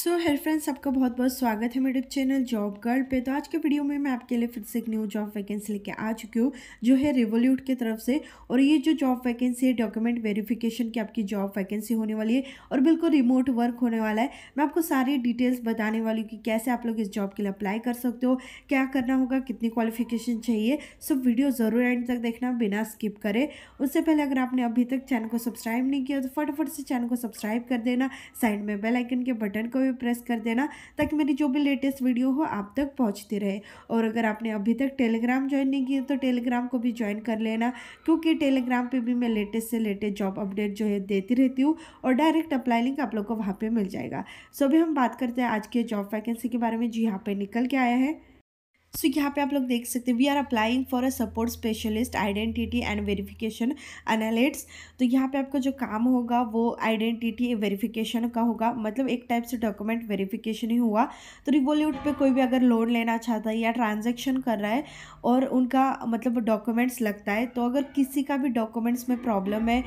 सो hello friends आपका बहुत बहुत स्वागत है मेरे चैनल जॉब गर्ल पे तो आज के वीडियो में मैं आपके लिए फिर से एक न्यू जॉब वैकेंसी लेके आ चुकी हूँ जो है रिवोल्यूट की तरफ से और ये जो जॉब वैकेंसी है डॉक्यूमेंट वेरिफिकेशन की आपकी जॉब वैकेंसी होने वाली है और बिल्कुल रिमोट वर्क होने वाला है मैं आपको सारी डिटेल्स बताने वाली हूँ कि कैसे आप लोग इस जॉब के लिए अप्लाई कर सकते हो क्या करना होगा कितनी क्वालिफिकेशन चाहिए सो वीडियो ज़रूर एंड तक देखना बिना स्किप करें उससे पहले अगर आपने अभी तक चैनल को सब्सक्राइब नहीं किया तो फटाफट से चैनल को सब्सक्राइब कर देना साइड में बेलाइकन के बटन को भी प्रेस कर देना ताकि मेरी जो भी लेटेस्ट वीडियो हो आप तक पहुँचती रहे और अगर आपने अभी तक टेलीग्राम ज्वाइन नहीं किया तो टेलीग्राम को भी ज्वाइन कर लेना क्योंकि टेलीग्राम पर भी मैं लेटेस्ट से लेटेस्ट जॉब अपडेट जो है देती रहती हूँ और डायरेक्ट अप्लाई लिंक आप लोग को वहाँ पर मिल जाएगा सो अभी हम बात करते हैं आज के जॉब वैकेंसी के बारे में जी यहाँ पर निकल के आया है सो so, यहाँ पे आप लोग देख सकते हैं we are applying for a support specialist identity and verification analysts तो यहाँ पे आपका जो काम होगा वो आइडेंटिटी वेरिफिकेशन का होगा मतलब एक टाइप से डॉक्यूमेंट वेरिफिकेशन ही हुआ तो रिवोल्यूट पे कोई भी अगर लोन लेना चाहता है या ट्रांजेक्शन कर रहा है और उनका मतलब डॉक्यूमेंट्स लगता है तो अगर किसी का भी डॉक्यूमेंट्स में प्रॉब्लम है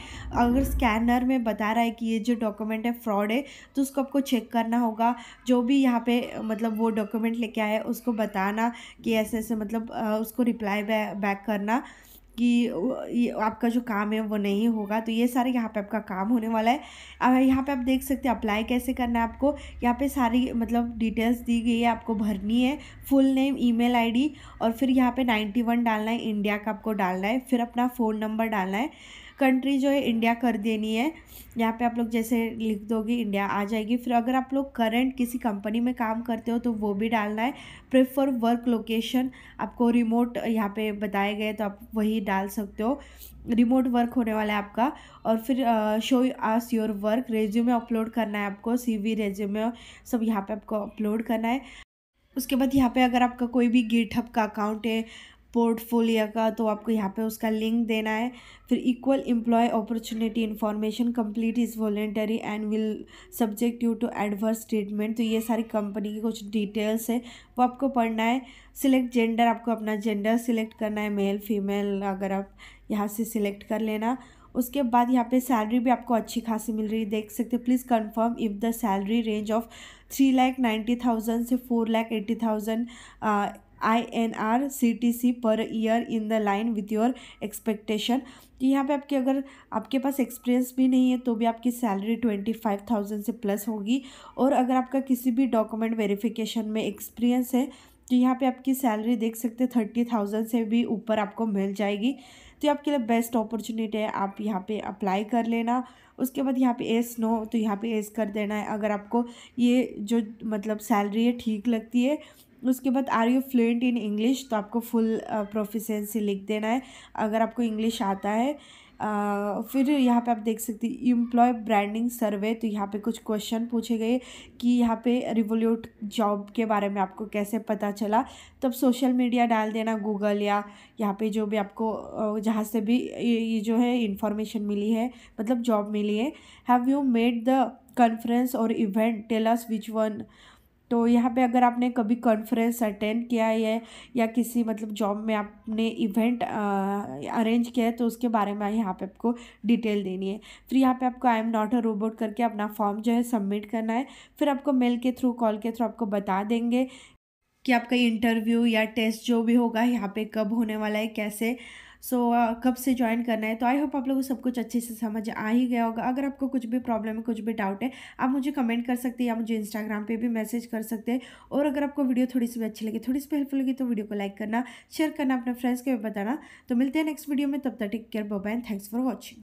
अगर स्कैनर में बता रहा है कि ये जो डॉक्यूमेंट है फ्रॉड है तो उसको आपको चेक करना होगा जो भी यहाँ पे मतलब वो डॉक्यूमेंट लेके आए उसको बताना कि ऐसे ऐसे मतलब उसको रिप्लाई बैक करना कि आपका जो काम है वो नहीं होगा तो ये सारे यहाँ पे आपका काम होने वाला है अब यहाँ पे आप देख सकते हैं अप्लाई कैसे करना है आपको यहाँ पे सारी मतलब डिटेल्स दी गई है आपको भरनी है फुल नेम ईमेल आईडी और फिर यहाँ पे नाइन्टी वन डालना है इंडिया का आपको डालना है फिर अपना फ़ोन नंबर डालना है कंट्री जो है इंडिया कर देनी है यहाँ पे आप लोग जैसे लिख दोगे इंडिया आ जाएगी फिर अगर आप लोग करंट किसी कंपनी में काम करते हो तो वो भी डालना है प्रेफर वर्क लोकेशन आपको रिमोट यहाँ पे बताए गए तो आप वही डाल सकते हो रिमोट वर्क होने वाला है आपका और फिर show us your work resume upload करना है आपको सीवी रेज्यूमे सब यहाँ पर आपको अपलोड करना है उसके बाद यहाँ पे अगर आपका कोई भी गिटहब का अकाउंट है पोर्टफोलियो का तो आपको यहाँ पे उसका लिंक देना है फिर equal employ opportunity information complete is voluntary and will subject you to adverse treatment तो ये सारी कंपनी की कुछ डिटेल्स है वो आपको पढ़ना है सिलेक्ट जेंडर आपको अपना जेंडर सिलेक्ट करना है मेल फीमेल अगर आप यहाँ से सिलेक्ट कर लेना उसके बाद यहाँ पे सैलरी भी आपको अच्छी खासी मिल रही है देख सकते हैं please confirm if the salary range of three lakh ninety thousand से four lakh eighty thousand I N R C T C per year in the line with your expectation तो यहाँ पे आपके अगर आपके पास एक्सपीरियंस भी नहीं है तो भी आपकी सैलरी ट्वेंटी फाइव थाउजेंड से प्लस होगी और अगर आपका किसी भी डॉक्यूमेंट वेरिफिकेशन में एक्सपीरियंस है तो यहाँ पे आपकी सैलरी देख सकते हैं थर्टी थाउजेंड से भी ऊपर आपको मिल जाएगी तो आपके लिए बेस्ट अपॉर्चुनिटी है आप यहाँ पे अप्लाई कर लेना उसके बाद यहाँ पे एस नो तो यहाँ पे एस कर देना है अगर आपको ये जो मतलब सैलरी है ठीक लगती है उसके बाद are you fluent in English तो आपको फुल प्रोफिशेंसी लिख देना है अगर आपको इंग्लिश आता है आ, फिर यहाँ पे आप देख सकते हैं एम्प्लॉय ब्रांडिंग सर्वे तो यहाँ पे कुछ क्वेश्चन पूछे गए कि यहाँ पे रिवोल्यूट जॉब के बारे में आपको कैसे पता चला तो आप सोशल मीडिया डाल देना गूगल या यहाँ पे जो भी आपको जहाँ से भी ये जो है इन्फॉर्मेशन मिली है मतलब जॉब मिली है have you made the conference और इवेंट टेलर्स विच वन तो यहाँ पे अगर आपने कभी कॉन्फ्रेंस अटेंड किया है या किसी मतलब जॉब में आपने इवेंट अरेंज किया है तो उसके बारे में यहाँ पे आपको डिटेल देनी है फिर यहाँ पे आपको I am not a robot करके अपना फॉर्म जो है सबमिट करना है फिर आपको मेल के थ्रू कॉल के थ्रू आपको बता देंगे कि आपका इंटरव्यू या टेस्ट जो भी होगा यहाँ पे कब होने वाला है कैसे सो so, uh, कब से ज्वाइन करना है तो आई होप आप लोगों को सब कुछ अच्छे से समझ आ ही गया होगा अगर आपको कुछ भी प्रॉब्लम है कुछ भी डाउट है आप मुझे कमेंट कर सकते हैं या मुझे इंस्टाग्राम पर भी मैसेज कर सकते हैं और अगर आपको वीडियो थोड़ी सी भी अच्छी लगी थोड़ी सी हेल्पफुल लगी तो वीडियो को लाइक करना शेयर करना अपने फ्रेंड्स को भी बताना तो मिलते हैं नेक्स्ट वीडियो में तब तक take care bye and thanks for watching